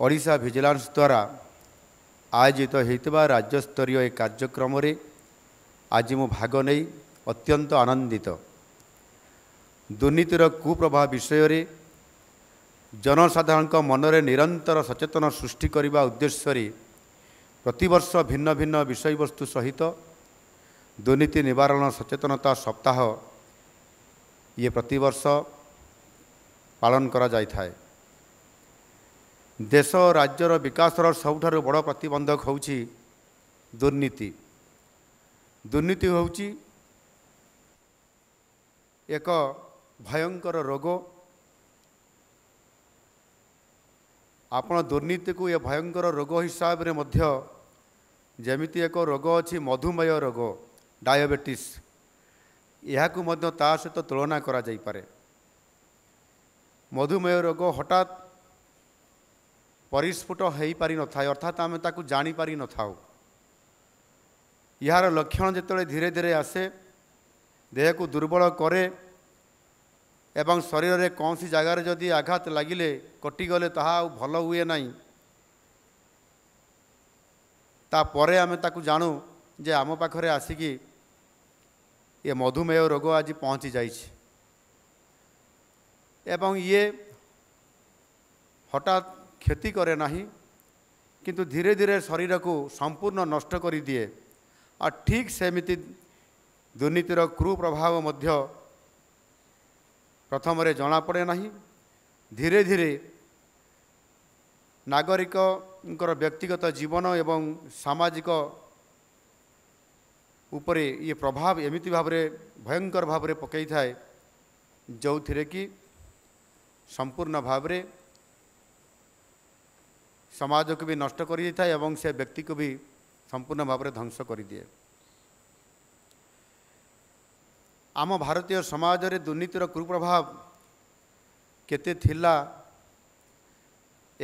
Odisha vigilance ଦ୍ୱାରା ଆୟୋଜିତ ହୋଇଥିବା ରାଜ୍ୟସ୍ତରୀୟ ଏ କାର୍ଯ୍ୟକ୍ରମରେ ଆଜି ମୁଁ ଭାଗ ନେଇ ଅତ୍ୟନ୍ତ ଆନନ୍ଦିତ ଦୁର୍ନୀତିର କୁପ୍ରଭାବ ବିଷୟରେ ଜନସାଧାରଣଙ୍କ ମନରେ ନିରନ୍ତର ସଚେତନ ସୃଷ୍ଟି କରିବା ଉଦ୍ଦେଶ୍ୟରେ ପ୍ରତିବର୍ଷ ଭିନ୍ନ ଭିନ୍ନ ବିଷୟବସ୍ତୁ ସହିତ ଦୁର୍ନୀତି ନିବାରଣ ସଚେତନତା ସପ୍ତାହ ଇଏ ପ୍ରତିବର୍ଷ ପାଳନ କରାଯାଇଥାଏ ଦେଶ ରାଜ୍ୟର ବିକାଶର ସବୁଠାରୁ ବଡ଼ ପ୍ରତିବନ୍ଧକ ହେଉଛି ଦୁର୍ନୀତି ଦୁର୍ନୀତି ହେଉଛି ଏକ ଭୟଙ୍କର ରୋଗ ଆପଣ ଦୁର୍ନୀତିକୁ ଏ ଭୟଙ୍କର ରୋଗ ହିସାବରେ ମଧ୍ୟ ଯେମିତି ଏକ ରୋଗ ଅଛି ମଧୁମେହ ରୋଗ ଡାଇବେଟିସ୍ ଏହାକୁ ମଧ୍ୟ ତା ସହିତ ତୁଳନା କରାଯାଇପାରେ ମଧୁମେହ ରୋଗ ହଠାତ୍ ପରିସ୍ଫୁଟ ହୋଇପାରିନଥାଏ ଅର୍ଥାତ୍ ଆମେ ତାକୁ ଜାଣିପାରିନଥାଉ ଏହାର ଲକ୍ଷଣ ଯେତେବେଳେ ଧୀରେ ଧୀରେ ଆସେ ଦେହକୁ ଦୁର୍ବଳ କରେ ଏବଂ ଶରୀରରେ କୌଣସି ଜାଗାରେ ଯଦି ଆଘାତ ଲାଗିଲେ କଟିଗଲେ ତାହା ଆଉ ଭଲ ହୁଏ ନାହିଁ ତାପରେ ଆମେ ତାକୁ ଜାଣୁ ଯେ ଆମ ପାଖରେ ଆସିକି ଏ ମଧୁମେହ ରୋଗ ଆଜି ପହଞ୍ଚି ଯାଇଛି ଏବଂ ଇଏ ହଠାତ୍ କ୍ଷତି କରେ ନାହିଁ କିନ୍ତୁ ଧୀରେ ଧୀରେ ଶରୀରକୁ ସମ୍ପୂର୍ଣ୍ଣ ନଷ୍ଟ କରିଦିଏ ଆଉ ଠିକ୍ ସେମିତି ଦୁର୍ନୀତିର କୁପ୍ରଭାବ ମଧ୍ୟ ପ୍ରଥମରେ ଜଣାପଡ଼େ ନାହିଁ ଧୀରେ ଧୀରେ ନାଗରିକଙ୍କର ବ୍ୟକ୍ତିଗତ ଜୀବନ ଏବଂ ସାମାଜିକ ଉପରେ ଇଏ ପ୍ରଭାବ ଏମିତି ଭାବରେ ଭୟଙ୍କର ଭାବରେ ପକାଇଥାଏ ଯେଉଁଥିରେ କି ସମ୍ପୂର୍ଣ୍ଣ ଭାବରେ ସମାଜକୁ ବି ନଷ୍ଟ କରିଦେଇଥାଏ ଏବଂ ସେ ବ୍ୟକ୍ତିକୁ ବି ସମ୍ପୂର୍ଣ୍ଣ ଭାବରେ ଧ୍ୱଂସ କରିଦିଏ ଆମ ଭାରତୀୟ ସମାଜରେ ଦୁର୍ନୀତିର କୁପ୍ରଭାବ କେତେ ଥିଲା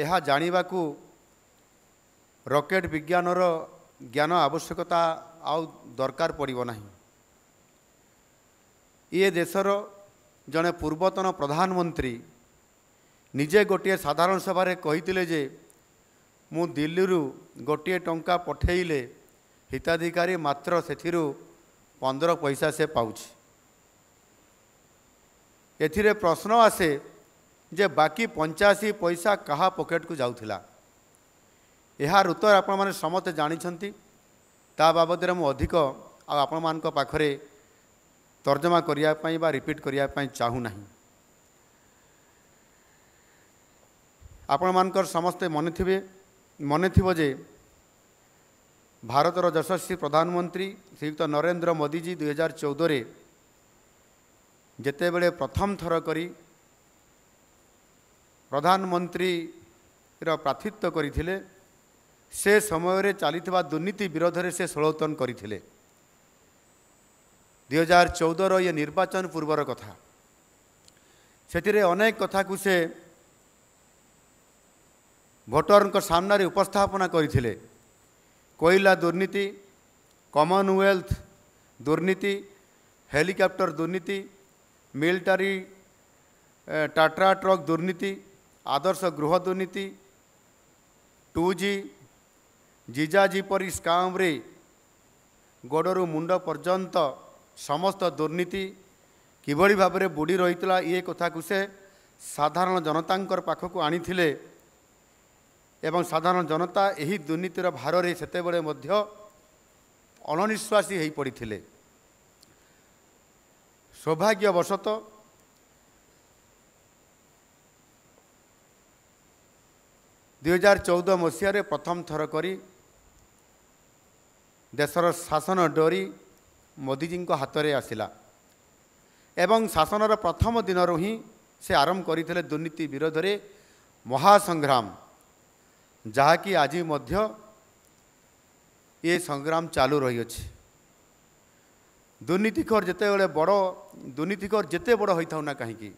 ଏହା ଜାଣିବାକୁ ରକେଟ୍ ବିଜ୍ଞାନର ଜ୍ଞାନ ଆବଶ୍ୟକତା ଆଉ ଦରକାର ପଡ଼ିବ ନାହିଁ ଇଏ ଦେଶର ଜଣେ ପୂର୍ବତନ ପ୍ରଧାନମନ୍ତ୍ରୀ ନିଜେ ଗୋଟିଏ ସାଧାରଣ ସଭାରେ କହିଥିଲେ ଯେ ମୁଁ ଦିଲ୍ଲୀରୁ ଗୋଟିଏ ଟଙ୍କା ପଠେଇଲେ ହିତାଧିକାରୀ ମାତ୍ର ସେଥିରୁ ପନ୍ଦର ପଇସା ସେ ପାଉଛି ଏଥିରେ ପ୍ରଶ୍ନ ଆସେ ଯେ ବାକି ପଞ୍ଚାଅଶୀ ପଇସା କାହା ପକେଟକୁ ଯାଉଥିଲା ଏହାର ଉତ୍ତର ଆପଣମାନେ ସମସ୍ତେ ଜାଣିଛନ୍ତି ତା ବାବଦରେ ମୁଁ ଅଧିକ ଆଉ ଆପଣମାନଙ୍କ ପାଖରେ ତର୍ଜମା କରିବା ପାଇଁ ବା ରିପିଟ୍ କରିବା ପାଇଁ ଚାହୁଁନାହିଁ ଆପଣମାନଙ୍କର ସମସ୍ତେ ମନେଥିବେ ମନେ ଥିବ ଯେ ଭାରତର ଯଶସ୍ୱୀ ପ୍ରଧାନମନ୍ତ୍ରୀ ଶ୍ରୀଯୁକ୍ତ ନରେନ୍ଦ୍ର ମୋଦିଜୀ ଦୁଇହଜାର ଚଉଦରେ ଯେତେବେଳେ ପ୍ରଥମ ଥର କରି ପ୍ରଧାନମନ୍ତ୍ରୀର ପ୍ରାର୍ଥିତ୍ୱ କରିଥିଲେ ସେ ସମୟରେ ଚାଲିଥିବା ଦୁର୍ନୀତି ବିରୋଧରେ ସେ ସଳୋତନ କରିଥିଲେ ଦୁଇହଜାର ଚଉଦର ଇଏ ନିର୍ବାଚନ ପୂର୍ବର କଥା ସେଥିରେ ଅନେକ କଥାକୁ ସେ ଭୋଟରଙ୍କ ସାମ୍ନାରେ ଉପସ୍ଥାପନା କରିଥିଲେ କୋଇଲା ଦୁର୍ନୀତି କମନୱେଲ୍ଥ ଦୁର୍ନୀତି ହେଲିକପ୍ଟର ଦୁର୍ନୀତି ମିଲିଟାରୀ ଟାଟ୍ରା ଟ୍ରକ୍ ଦୁର୍ନୀତି ଆଦର୍ଶ ଗୃହ ଦୁର୍ନୀତି ଟୁ ଜି ଜିଜାଜି ପରି ସ୍କାମ୍ରେ ଗୋଡ଼ରୁ ମୁଣ୍ଡ ପର୍ଯ୍ୟନ୍ତ ସମସ୍ତ ଦୁର୍ନୀତି କିଭଳି ଭାବରେ ବୁଡ଼ି ରହିଥିଲା ଇଏ କଥାକୁ ସେ ସାଧାରଣ ଜନତାଙ୍କର ପାଖକୁ ଆଣିଥିଲେ ଏବଂ ସାଧାରଣ ଜନତା ଏହି ଦୁର୍ନୀତିର ଭାରରେ ସେତେବେଳେ ମଧ୍ୟ ଅଣନିଶ୍ୱାସୀ ହୋଇପଡ଼ିଥିଲେ ସୌଭାଗ୍ୟବଶତଃ ହଜାର ଚଉଦ ମସିହାରେ ପ୍ରଥମ ଥର କରି ଦେଶର ଶାସନ ଡରି ମୋଦିଜୀଙ୍କ ହାତରେ ଆସିଲା ଏବଂ ଶାସନର ପ୍ରଥମ ଦିନରୁ ହିଁ ସେ ଆରମ୍ଭ କରିଥିଲେ ଦୁର୍ନୀତି ବିରୋଧରେ ମହାସଂଗ୍ରାମ ଯାହାକି ଆଜି ମଧ୍ୟ ଏ ସଂଗ୍ରାମ ଚାଲୁ ରହିଅଛି ଦୁର୍ନୀତିଖର ଯେତେବେଳେ ବଡ଼ ଦୁର୍ନୀତିଖର ଯେତେ ବଡ଼ ହୋଇଥାଉ ନା କାହିଁକି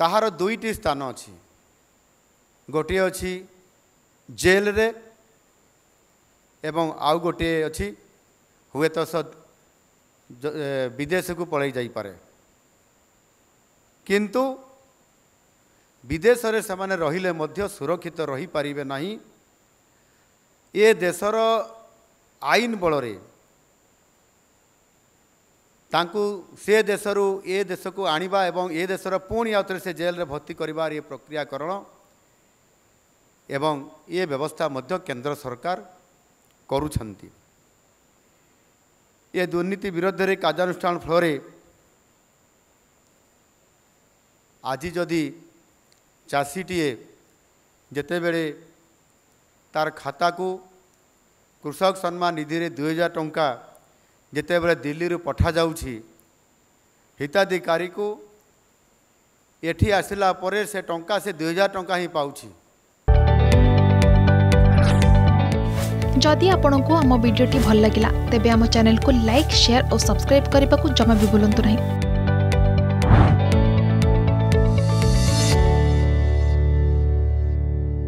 ତାହାର ଦୁଇଟି ସ୍ଥାନ ଅଛି ଗୋଟିଏ ଅଛି ଜେଲରେ ଏବଂ ଆଉ ଗୋଟିଏ ଅଛି ହୁଏତ ସ ବିଦେଶକୁ ପଳାଇ ଯାଇପାରେ କିନ୍ତୁ ବିଦେଶରେ ସେମାନେ ରହିଲେ ମଧ୍ୟ ସୁରକ୍ଷିତ ରହିପାରିବେ ନାହିଁ ଏ ଦେଶର ଆଇନ ବଳରେ ତାଙ୍କୁ ସେ ଦେଶରୁ ଏ ଦେଶକୁ ଆଣିବା ଏବଂ ଏ ଦେଶର ପୁଣି ଆଉଥରେ ସେ ଜେଲ୍ରେ ଭର୍ତ୍ତି କରିବାର ଏ ପ୍ରକ୍ରିୟାକରଣ ଏବଂ ଏ ବ୍ୟବସ୍ଥା ମଧ୍ୟ କେନ୍ଦ୍ର ସରକାର କରୁଛନ୍ତି ଏ ଦୁର୍ନୀତି ବିରୁଦ୍ଧରେ କାର୍ଯ୍ୟାନୁଷ୍ଠାନ ଫଳରେ ଆଜି ଯଦି चाषीटीए बड़े तार खाता को कृषक सम्मान निधि दुईजार टा जिते बड़े दिल्ली रू पठा जा हिताधिकारी को ये आसला से टा से दुईजार टा ही पाँच जदि आपण को आम भिडी भल लगा तेब आम चेल को लाइक सेयार और सब्सक्राइब करने को जमा भी बुलां नहीं